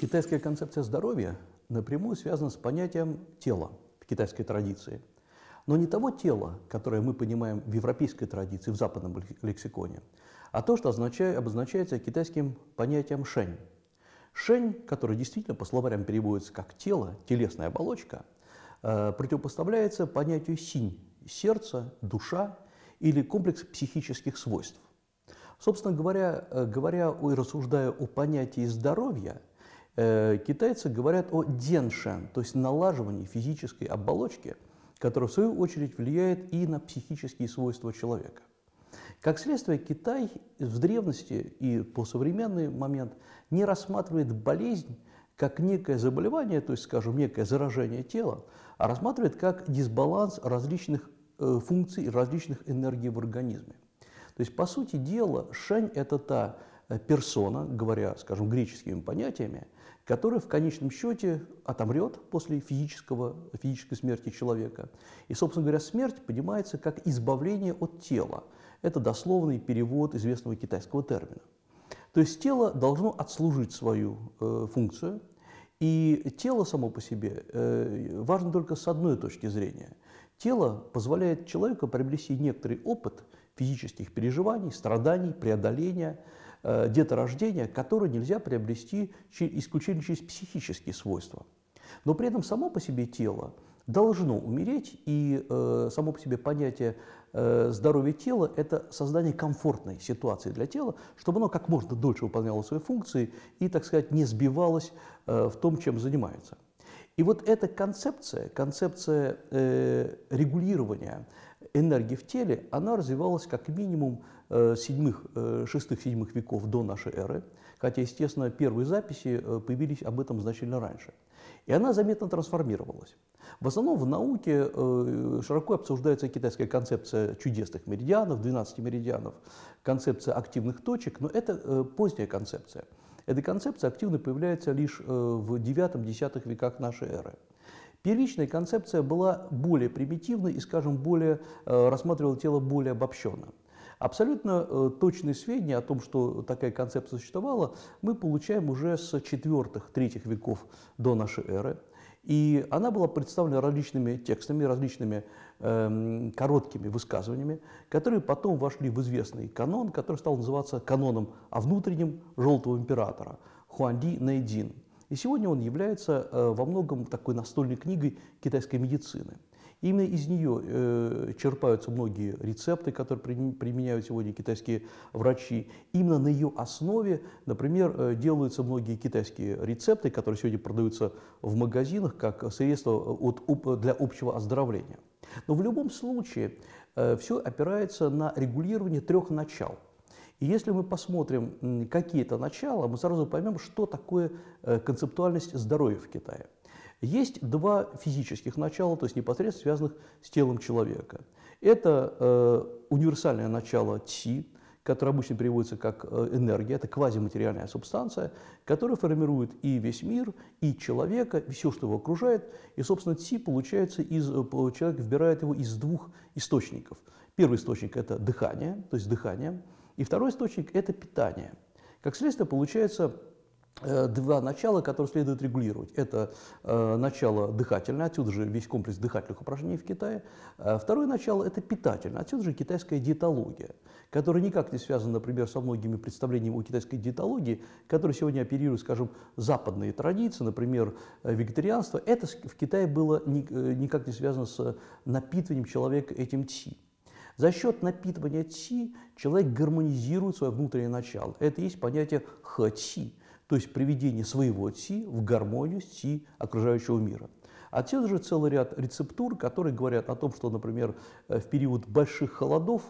Китайская концепция здоровья напрямую связана с понятием тела в китайской традиции. Но не того тела, которое мы понимаем в европейской традиции, в западном лексиконе, а то, что означает, обозначается китайским понятием «шень». Шень, который действительно по словарям переводится как «тело», «телесная оболочка», э, противопоставляется понятию «синь» – «сердце», «душа» или «комплекс психических свойств». Собственно говоря, э, говоря и рассуждая о понятии здоровья – Э, китайцы говорят о деншен, то есть налаживании физической оболочки, которая в свою очередь влияет и на психические свойства человека. Как следствие, Китай в древности и по современный момент не рассматривает болезнь как некое заболевание, то есть, скажем, некое заражение тела, а рассматривает как дисбаланс различных э, функций и различных энергий в организме. То есть, по сути дела, шень – это та э, персона, говоря, скажем, греческими понятиями, который в конечном счете отомрет после физического, физической смерти человека. И, собственно говоря, смерть понимается как избавление от тела. Это дословный перевод известного китайского термина. То есть тело должно отслужить свою э, функцию, и тело само по себе э, важно только с одной точки зрения. Тело позволяет человеку приобрести некоторый опыт физических переживаний, страданий, преодоления – Э, деторождения, которую нельзя приобрести исключительно через психические свойства. Но при этом само по себе тело должно умереть, и э, само по себе понятие э, здоровья тела – это создание комфортной ситуации для тела, чтобы оно как можно дольше выполняло свои функции и, так сказать, не сбивалось в том, чем занимается. И вот эта концепция, концепция регулирования энергии в теле, она развивалась как минимум Э, седьмых, э, шестых, седьмых веков до нашей эры, хотя, естественно, первые записи э, появились об этом значительно раньше. И она заметно трансформировалась. В основном в науке широко обсуждается китайская концепция чудесных меридианов, 12 меридианов, концепция активных точек, но это поздняя концепция. Эта концепция активно появляется лишь в 9-10 веках нашей эры. Первичная концепция была более примитивной и, скажем, более, рассматривала тело более обобщенно. Абсолютно э, точные сведения о том, что такая концепция существовала, мы получаем уже с четвертых, третьих веков до нашей эры. И она была представлена различными текстами, различными э, короткими высказываниями, которые потом вошли в известный канон, который стал называться каноном о внутреннем желтого императора Хуанди Найдин. И сегодня он является э, во многом такой настольной книгой китайской медицины. Именно из нее э, черпаются многие рецепты, которые применяют сегодня китайские врачи. Именно на ее основе, например, э, делаются многие китайские рецепты, которые сегодня продаются в магазинах как средство э, от, для общего оздоровления. Но в любом случае э, все опирается на регулирование трех начал. И если мы посмотрим какие-то начала, мы сразу поймем, что такое э, концептуальность здоровья в Китае. Есть два физических начала, то есть непосредственно связанных с телом человека. Это э, универсальное начало Ти, которое обычно переводится как э, энергия, это квазиматериальная субстанция, которая формирует и весь мир, и человека, и все, что его окружает. И, собственно, Ти получается из, э, человек вбирает его из двух источников. Первый источник – это дыхание, то есть дыхание, и второй источник – это питание. Как следствие, получается Э, два начала, которые следует регулировать. Это э, начало дыхательное, отсюда же весь комплекс дыхательных упражнений в Китае. Э, второе начало – это питательное, отсюда же китайская диетология, которая никак не связана, например, со многими представлениями о китайской диетологии, которые сегодня оперируют, скажем, западные традиции, например, э, вегетарианство. Это в Китае было ни, никак не связано с напитыванием человека этим ци. За счет напитывания ци человек гармонизирует свое внутреннее начало. Это есть понятие ха-ци то есть приведение своего Си в гармонию с Си окружающего мира. Отсюда же целый ряд рецептур, которые говорят о том, что, например, э, в период больших холодов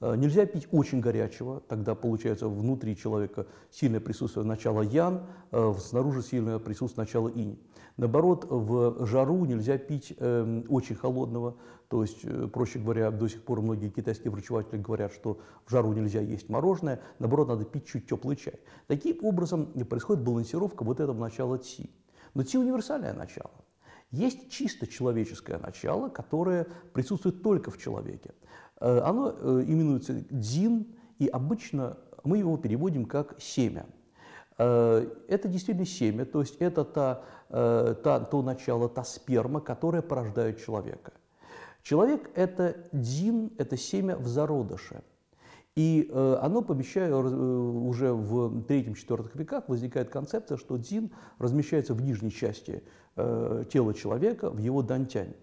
Э, нельзя пить очень горячего, тогда получается внутри человека сильное присутствие начала ян, э, снаружи сильное присутствие начала инь. Наоборот, в жару нельзя пить эм, очень холодного, то есть, э, проще говоря, до сих пор многие китайские врачеватели говорят, что в жару нельзя есть мороженое, наоборот, надо пить чуть теплый чай. Таким образом происходит балансировка вот этого начала ци. Но ци – универсальное начало. Есть чисто человеческое начало, которое присутствует только в человеке. Э, оно э, именуется дзин, и обычно мы его переводим как «семя». Э, это действительно семя, то есть это та, та, то начало, та сперма, которая порождает человека. Человек – это дзин, это семя в зародыше. И оно, помещая уже в третьем-четвертых веках, возникает концепция, что дзин размещается в нижней части тела человека, в его дантянь.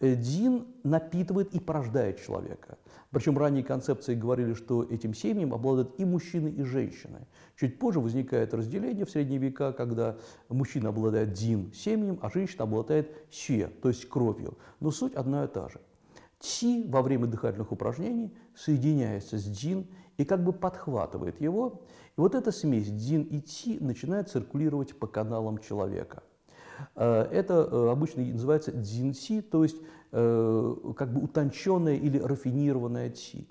Э, дин напитывает и порождает человека. Причем ранние концепции говорили, что этим семьям обладают и мужчины, и женщины. Чуть позже возникает разделение в средние века, когда мужчина обладает дин, семьям, а женщина обладает ще, то есть кровью. Но суть одна и та же. Ци во время дыхательных упражнений соединяется с дин и как бы подхватывает его. И вот эта смесь дин и ци начинает циркулировать по каналам человека – Э, это э, обычно называется дзинси, то есть э, как бы утонченная или рафинированная ци.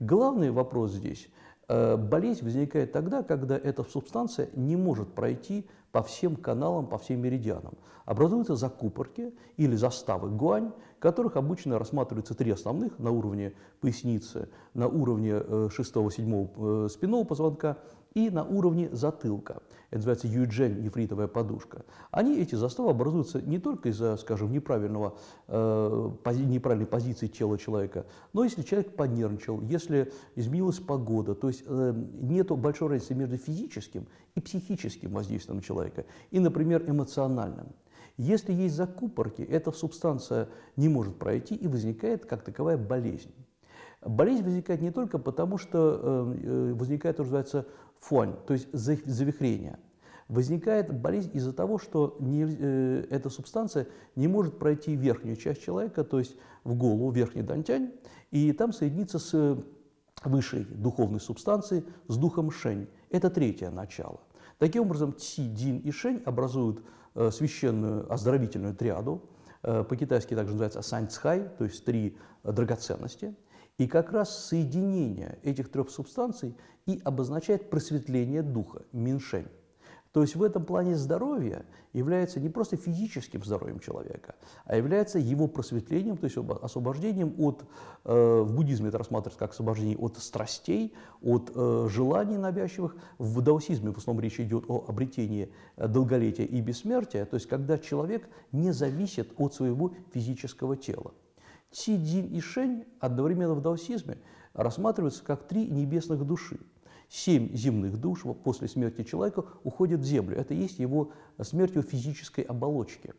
Главный вопрос здесь – болезнь возникает тогда, когда эта субстанция не может пройти по всем каналам, по всем меридианам. Образуются закупорки или заставы гуань, которых обычно рассматриваются три основных на уровне поясницы, на уровне 6-7 спинного позвонка – и на уровне затылка. Это называется Юджен нефритовая подушка. Они, эти заставы, образуются не только из-за, скажем, неправильного, э, неправильной позиции тела человека, но если человек поднервничал, если изменилась погода, то есть э, нет большой разницы между физическим и психическим воздействием человека и, например, эмоциональным. Если есть закупорки, эта субстанция не может пройти и возникает как таковая болезнь. Болезнь возникает не только потому, что э, э возникает, что называется, фонь, то есть завихрение. Возникает болезнь из-за того, что не, э, эта субстанция не может пройти верхнюю часть человека, то есть в голову, верхний дантянь, и там соединиться с э, высшей духовной субстанцией, с духом шень. Это третье начало. Таким образом, ци, дин и шень образуют э, священную оздоровительную триаду, э, по-китайски также называется асань цхай, то есть три драгоценности – и как раз соединение этих трех субстанций и обозначает просветление духа, миншень. То есть в этом плане здоровье является не просто физическим здоровьем человека, а является его просветлением, то есть освобождением от, э, в буддизме это рассматривается как освобождение от страстей, от э, желаний навязчивых. В даосизме в основном речь идет о обретении э, долголетия и бессмертия, то есть когда человек не зависит от своего физического тела. Си, Дин и Шень одновременно в даосизме рассматриваются как три небесных души. Семь земных душ после смерти человека уходят в землю. Это есть его э, смерть в физической оболочке.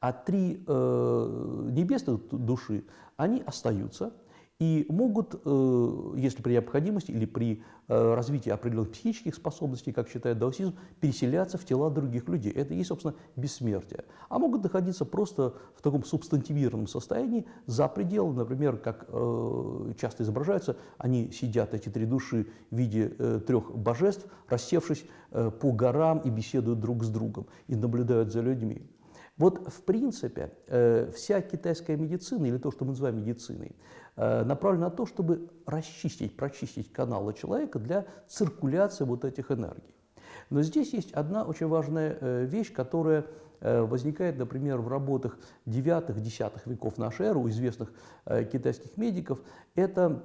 А три э, небесных души, они остаются – и могут, э, если при необходимости или при э, развитии определенных психических способностей, как считает даосизм, переселяться в тела других людей. Это и есть, собственно, бессмертие. А могут находиться просто в таком субстантивированном состоянии за пределы, например, как э, часто изображаются, они сидят, эти три души, в виде трех божеств, рассевшись по горам и беседуют друг с другом и наблюдают за людьми. Вот, в принципе, э, вся китайская медицина, или то, что мы называем медициной, э, направлена на то, чтобы расчистить, прочистить каналы человека для циркуляции вот этих энергий. Но здесь есть одна очень важная э, вещь, которая возникает, например, в работах 9-10 веков нашей эры у известных китайских медиков. Это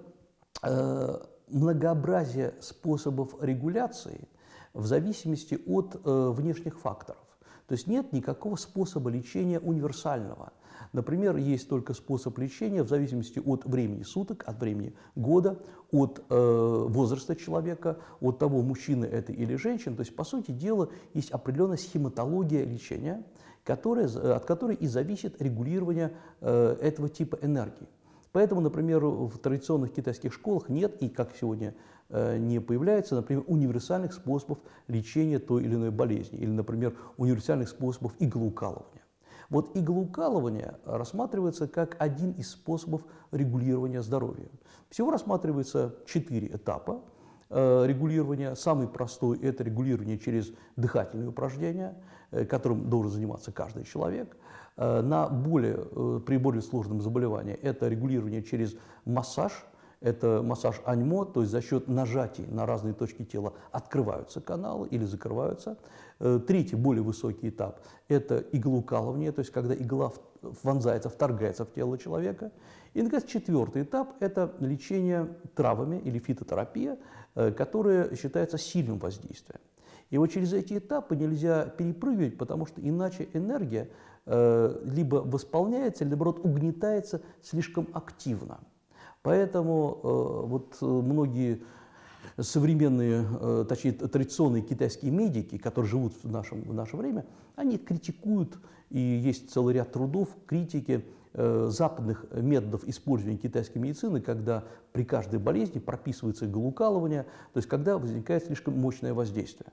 многообразие способов регуляции в зависимости от внешних факторов. То есть нет никакого способа лечения универсального. Например, есть только способ лечения в зависимости от времени суток, от времени года, от э, возраста человека, от того, мужчина это или женщина. То есть, по сути дела, есть определенная схематология лечения, которая, э, от которой и зависит регулирование э, этого типа энергии. Поэтому, например, в традиционных китайских школах нет и, как сегодня э, не появляется, например, универсальных способов лечения той или иной болезни или, например, универсальных способов иглоукалывания. Вот иглоукалывание рассматривается как один из способов регулирования здоровья. Всего рассматривается четыре этапа э, регулирования. Самый простой – это регулирование через дыхательные упражнения, э, которым должен заниматься каждый человек – Э, на более, э, при более сложном заболевании. Это регулирование через массаж, это массаж аньмо, то есть за счет нажатий на разные точки тела открываются каналы или закрываются. Э, третий, более высокий этап – это иглоукалывание, то есть когда игла вонзается, вторгается в тело человека. И, наконец, четвертый этап – это лечение травами или фитотерапия, которая считается сильным воздействием. И вот через эти этапы нельзя перепрыгивать, потому что иначе энергия – Э, либо восполняется, либо, наоборот, угнетается слишком активно. Поэтому э, вот э, многие современные, точнее, традиционные китайские медики, которые живут в, нашем, в наше время, они критикуют, и есть целый ряд трудов критики западных методов использования китайской медицины, когда при каждой болезни прописывается глукалывание, то есть когда возникает слишком мощное воздействие.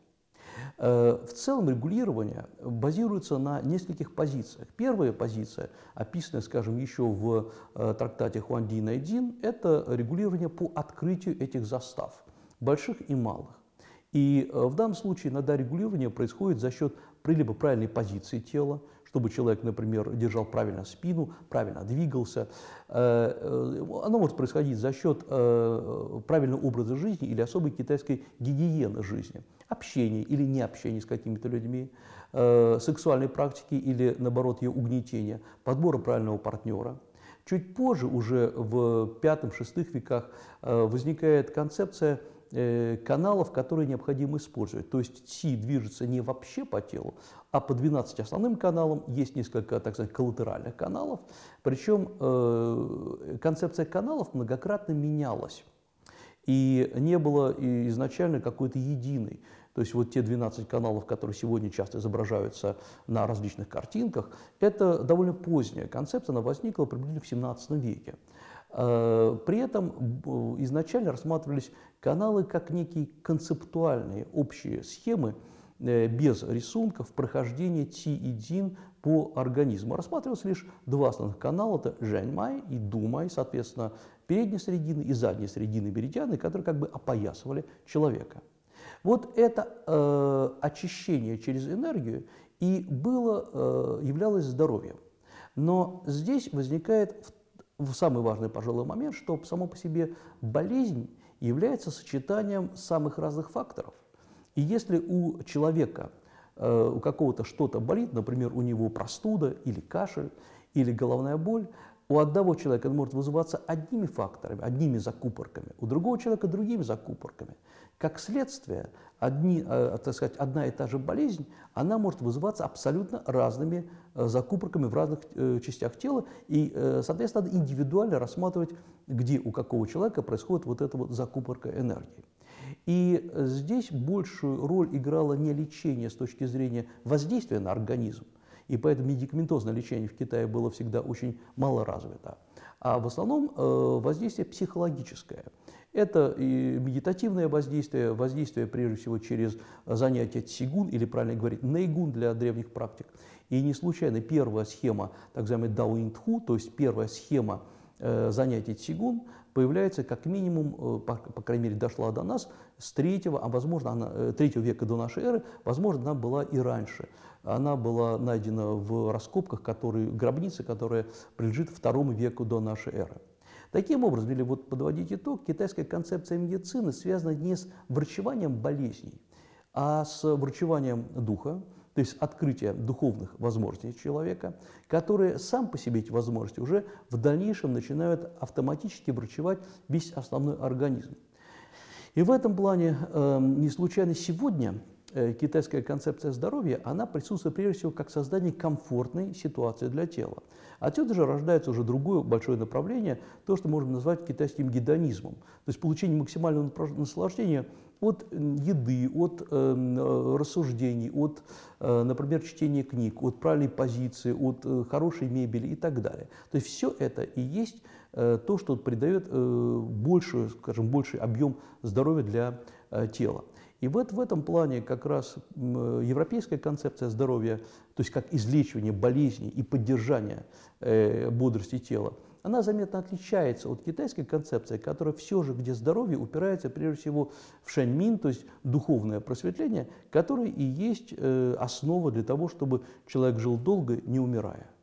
Э, в целом регулирование базируется на нескольких позициях. Первая позиция, описанная, скажем, еще в э, трактате Хуанди Найдин, это регулирование по открытию этих застав, больших и малых. И э, в данном случае иногда регулирование происходит за счет прилиба правильной позиции тела, чтобы человек, например, держал правильно спину, правильно двигался. Э, э, оно может происходить за счет э, правильного образа жизни или особой китайской гигиены жизни, общения или не общения с какими-то людьми, сексуальной практики или, наоборот, ее угнетения, подбора правильного партнера. Чуть позже, уже в V-VI веках, возникает концепция – Э, каналов, которые необходимо использовать. То есть Си движется не вообще по телу, а по 12 основным каналам есть несколько, так сказать, коллатеральных каналов. Причем э, концепция каналов многократно менялась. И не было изначально какой-то единой. То есть вот те 12 каналов, которые сегодня часто изображаются на различных картинках, это довольно поздняя концепция, она возникла приблизительно в 17 веке. Э, при этом э, изначально рассматривались каналы как некие концептуальные общие схемы э, без рисунков прохождения Ти и Дин по организму. Рассматривалось лишь два основных канала, это Жаньмай и Думай, соответственно, передней средины и задней средины меридианы, которые как бы опоясывали человека. Вот это э, очищение через энергию и было, э, являлось здоровьем. Но здесь возникает самый важный, пожалуй, момент, что само по себе болезнь является сочетанием самых разных факторов. И если у человека, э, у какого-то что-то болит, например, у него простуда или кашель, или головная боль, у одного человека это может вызываться одними факторами, одними закупорками, у другого человека другими закупорками. Как следствие, одни, э, так сказать, одна и та же болезнь, она может вызываться абсолютно разными э, закупорками в разных э, частях тела, и, соответственно, надо индивидуально рассматривать, где у какого человека происходит вот эта вот закупорка энергии. И здесь большую роль играло не лечение с точки зрения воздействия на организм, и поэтому медикаментозное лечение в Китае было всегда очень мало развито а в основном э, воздействие психологическое. Это и медитативное воздействие, воздействие прежде всего через занятия цигун, или правильно говорить, нейгун для древних практик. И не случайно первая схема, так называемый даоинтху, то есть первая схема Э, занятий Цигун появляется как минимум, э, по, по крайней мере, дошла до нас с третьего, а возможно, она, э, третьего века до нашей эры, возможно, она была и раньше. Она была найдена в раскопках, которые, гробницы, которая принадлежит второму веку до нашей эры. Таким образом, или вот подводить итог, китайская концепция медицины связана не с врачеванием болезней, а с врачеванием духа, то есть открытие духовных возможностей человека, которые сам по себе эти возможности уже в дальнейшем начинают автоматически врачевать весь основной организм. И в этом плане э, не случайно сегодня э, китайская концепция здоровья, она присутствует прежде всего как создание комфортной ситуации для тела. Отсюда же рождается уже другое большое направление, то, что можно назвать китайским гедонизмом, то есть получение максимального наслаждения от еды, от эм, э, рассуждений, от, э, например, чтения книг, от правильной позиции, от э, хорошей мебели и так далее. То есть все это и есть э, то, что придает э, большую, скажем, больший объем здоровья для э, тела. И вот в этом плане как раз э, европейская концепция здоровья, то есть как излечивание болезней и поддержание э, бодрости тела, она заметно отличается от китайской концепции, которая все же, где здоровье, упирается прежде всего в шаньмин, то есть духовное просветление, которое и есть э, основа для того, чтобы человек жил долго, не умирая.